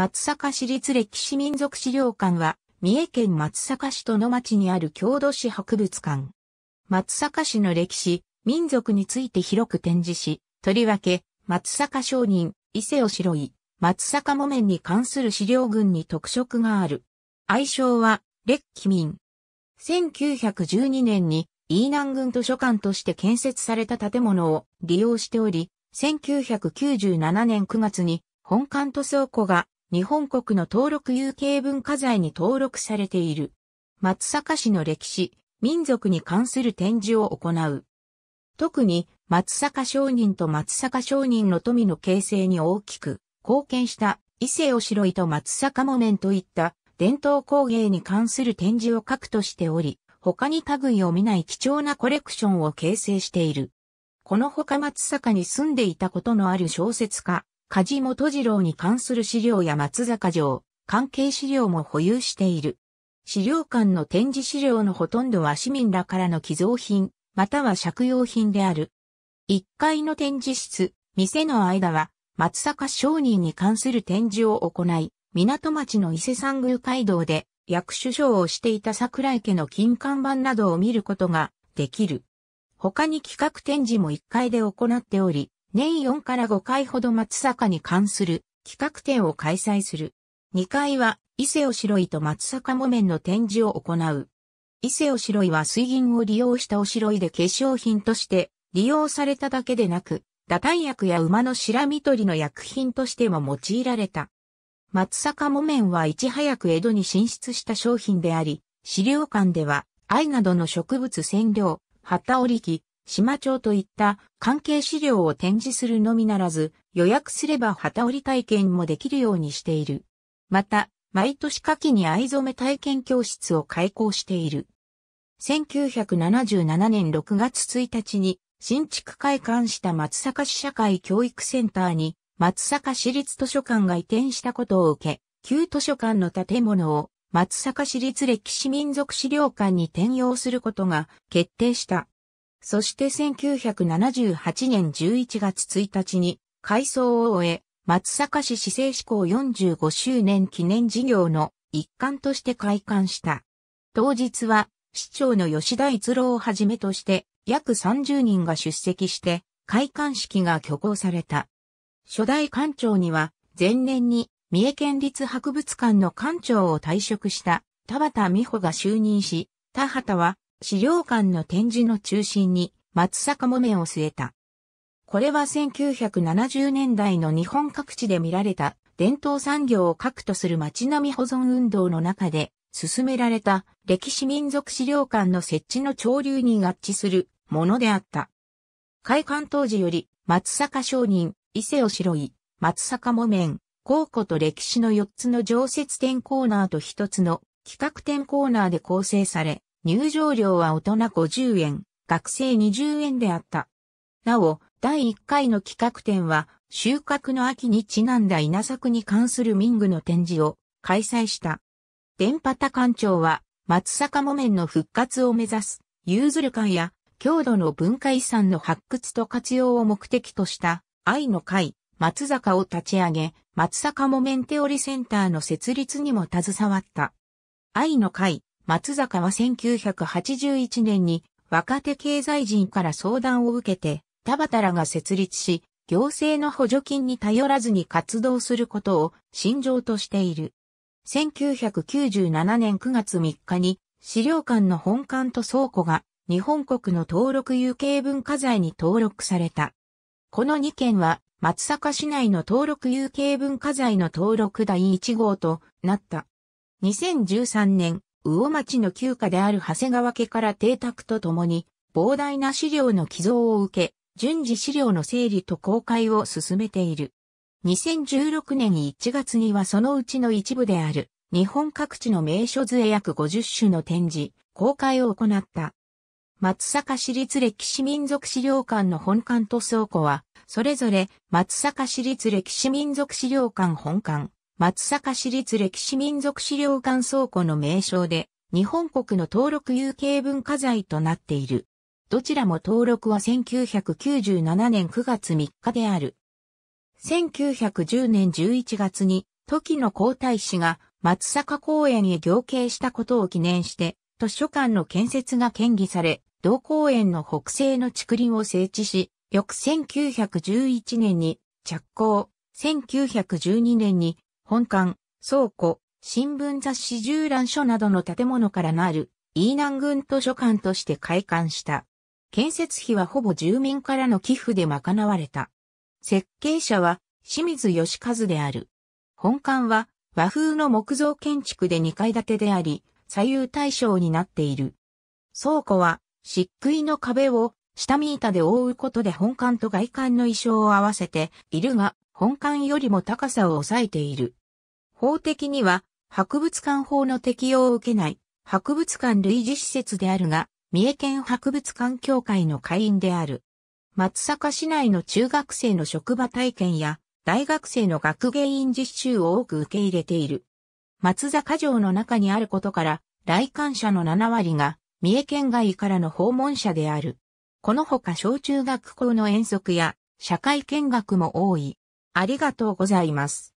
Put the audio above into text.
松阪市立歴史民俗資料館は、三重県松阪市との町にある郷土史博物館。松阪市の歴史、民族について広く展示し、とりわけ、松阪商人、伊勢を白い、松阪木綿に関する資料群に特色がある。愛称は、列記民。1912年に、飯南郡図書館として建設された建物を利用しており、1997年9月に本館と倉庫が日本国の登録有形文化財に登録されている。松阪市の歴史、民族に関する展示を行う。特に松阪商人と松阪商人の富の形成に大きく貢献した伊勢おしろいと松阪木綿といった伝統工芸に関する展示をくとしており、他に類を見ない貴重なコレクションを形成している。このほか松阪に住んでいたことのある小説家、梶本次郎に関する資料や松坂城、関係資料も保有している。資料館の展示資料のほとんどは市民らからの寄贈品、または借用品である。1階の展示室、店の間は、松坂商人に関する展示を行い、港町の伊勢山宮街道で、役首相をしていた桜井家の金看板などを見ることができる。他に企画展示も1階で行っており、年4から5回ほど松坂に関する企画展を開催する。2階は伊勢おしろいと松坂木綿の展示を行う。伊勢おしろいは水銀を利用したおしろいで化粧品として利用されただけでなく、打炭薬や馬の白み取りの薬品としても用いられた。松坂木綿はいち早く江戸に進出した商品であり、資料館では、藍などの植物染料、旗織機、島町といった関係資料を展示するのみならず、予約すれば旗折り体験もできるようにしている。また、毎年夏季に藍染め体験教室を開講している。1977年6月1日に新築開館した松阪市社会教育センターに松阪市立図書館が移転したことを受け、旧図書館の建物を松阪市立歴史民族資料館に転用することが決定した。そして1978年11月1日に改装を終え、松阪市市政志向45周年記念事業の一環として開館した。当日は市長の吉田逸郎をはじめとして約30人が出席して開館式が挙行された。初代館長には前年に三重県立博物館の館長を退職した田畑美穂が就任し、田畑は資料館の展示の中心に松坂木綿を据えた。これは1970年代の日本各地で見られた伝統産業を核とする街並み保存運動の中で進められた歴史民族資料館の設置の潮流に合致するものであった。開館当時より松坂商人、伊勢おしろい、松坂木綿、考古と歴史の4つの常設展コーナーと1つの企画展コーナーで構成され、入場料は大人50円、学生20円であった。なお、第1回の企画展は、収穫の秋にちなんだ稲作に関する民具の展示を開催した。電波田館長は、松坂木綿の復活を目指す、うずる館や、郷土の文化遺産の発掘と活用を目的とした、愛の会、松坂を立ち上げ、松坂木綿テオリセンターの設立にも携わった。愛の会、松坂は1981年に若手経済人から相談を受けて、田畑らが設立し、行政の補助金に頼らずに活動することを信条としている。1997年9月3日に資料館の本館と倉庫が日本国の登録有形文化財に登録された。この2件は松阪市内の登録有形文化財の登録第1号となった。2013年魚町の旧家である長谷川家から邸宅とともに、膨大な資料の寄贈を受け、順次資料の整理と公開を進めている。2016年1月にはそのうちの一部である、日本各地の名所図へ約50種の展示、公開を行った。松阪市立歴史民族資料館の本館と倉庫は、それぞれ松阪市立歴史民族資料館本館、松阪市立歴史民族資料館倉庫の名称で、日本国の登録有形文化財となっている。どちらも登録は1997年9月3日である。1910年11月に、時の皇太子が松阪公園へ行径したことを記念して、図書館の建設が建議され、同公園の北西の竹林を整地し、翌1911年に着工、1912年に本館、倉庫、新聞雑誌従覧書などの建物からなる、飯南郡図書館として開館した。建設費はほぼ住民からの寄付で賄われた。設計者は清水義和である。本館は和風の木造建築で2階建てであり、左右対称になっている。倉庫は漆喰の壁を下見板で覆うことで本館と外観の意匠を合わせているが、本館よりも高さを抑えている。法的には、博物館法の適用を受けない、博物館類似施設であるが、三重県博物館協会の会員である。松阪市内の中学生の職場体験や、大学生の学芸員実習を多く受け入れている。松坂城の中にあることから、来館者の7割が、三重県外からの訪問者である。このほか小中学校の遠足や社会見学も多い。ありがとうございます。